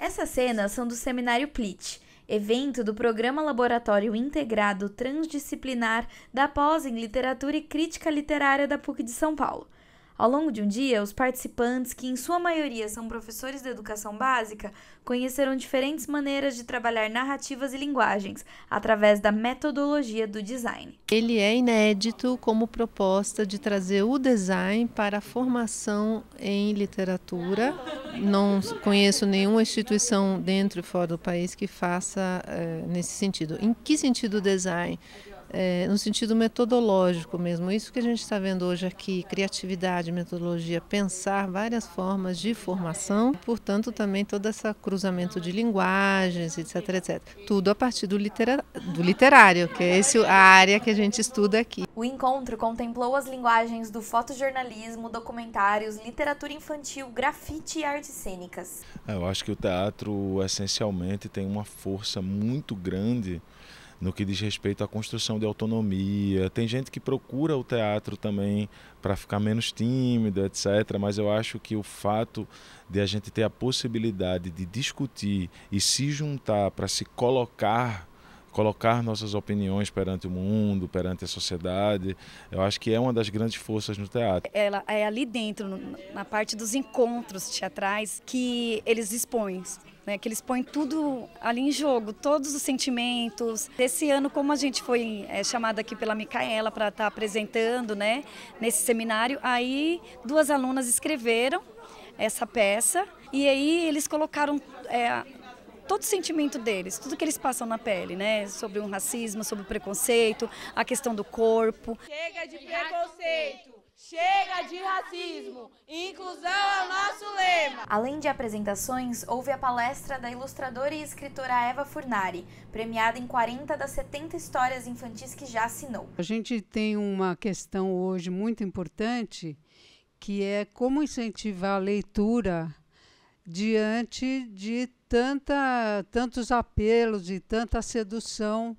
Essas cenas são do seminário PLIT, evento do Programa Laboratório Integrado Transdisciplinar da Pós em Literatura e Crítica Literária da PUC de São Paulo. Ao longo de um dia, os participantes, que em sua maioria são professores da educação básica, conheceram diferentes maneiras de trabalhar narrativas e linguagens através da metodologia do design. Ele é inédito como proposta de trazer o design para a formação em literatura. Não conheço nenhuma instituição dentro e fora do país que faça eh, nesse sentido. Em que sentido o design? é, no sentido metodológico mesmo. Isso que a gente está vendo hoje aqui, criatividade, metodologia, pensar várias formas de formação, portanto também todo esse cruzamento de linguagens, etc, etc. Tudo a partir do, litera do literário, que é esse, a área que a gente estuda aqui. O encontro contemplou as linguagens do fotojornalismo, documentários, literatura infantil, grafite e artes cênicas. É, eu acho que o teatro essencialmente tem uma força muito grande no que diz respeito à construção de autonomia. Tem gente que procura o teatro também para ficar menos tímida, etc. Mas eu acho que o fato de a gente ter a possibilidade de discutir e se juntar para se colocar colocar nossas opiniões perante o mundo, perante a sociedade. Eu acho que é uma das grandes forças no teatro. Ela é ali dentro, na parte dos encontros teatrais, que eles expõem. Né, que eles põem tudo ali em jogo, todos os sentimentos. Esse ano, como a gente foi é, chamada aqui pela Micaela para estar tá apresentando né, nesse seminário, aí duas alunas escreveram essa peça e aí eles colocaram é, todo o sentimento deles, tudo que eles passam na pele, né? Sobre um racismo, sobre o preconceito, a questão do corpo. Chega de preconceito! Chega de racismo! Inclusão é o nosso lema! Além de apresentações, houve a palestra da ilustradora e escritora Eva Furnari, premiada em 40 das 70 histórias infantis que já assinou. A gente tem uma questão hoje muito importante, que é como incentivar a leitura diante de tanta, tantos apelos e tanta sedução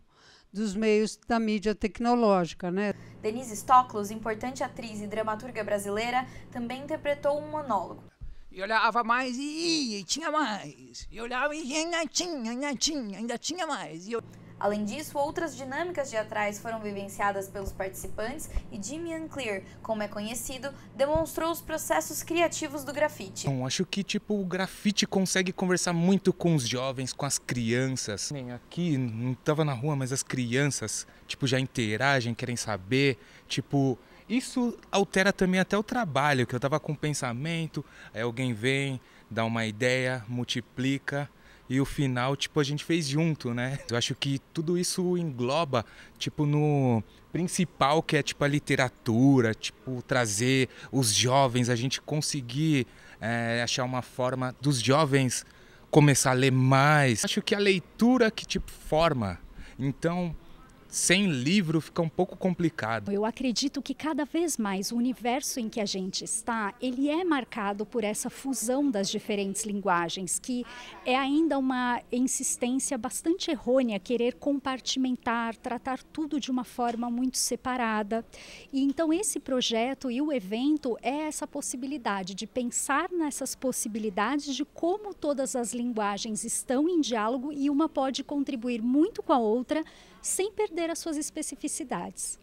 dos meios da mídia tecnológica, né? Denise Stoklos, importante atriz e dramaturga brasileira, também interpretou um monólogo. E olhava mais e, ia, e tinha mais. E olhava e ainda tinha, ainda tinha, ainda tinha mais. E eu... Além disso, outras dinâmicas teatrais foram vivenciadas pelos participantes e Jimmy Unclear, como é conhecido, demonstrou os processos criativos do grafite. Bom, acho que tipo o grafite consegue conversar muito com os jovens, com as crianças. Nem aqui, não tava na rua, mas as crianças, tipo, já interagem, querem saber, tipo, isso altera também até o trabalho, que eu estava com pensamento, aí alguém vem, dá uma ideia, multiplica, e o final, tipo, a gente fez junto, né? Eu acho que tudo isso engloba, tipo, no principal que é, tipo, a literatura, tipo, trazer os jovens, a gente conseguir é, achar uma forma dos jovens começar a ler mais. Acho que a leitura que, tipo, forma. Então, sem livro fica um pouco complicado. Eu acredito que cada vez mais o universo em que a gente está, ele é marcado por essa fusão das diferentes linguagens, que é ainda uma insistência bastante errônea querer compartimentar, tratar tudo de uma forma muito separada. E então esse projeto e o evento é essa possibilidade de pensar nessas possibilidades de como todas as linguagens estão em diálogo e uma pode contribuir muito com a outra sem perder as suas especificidades.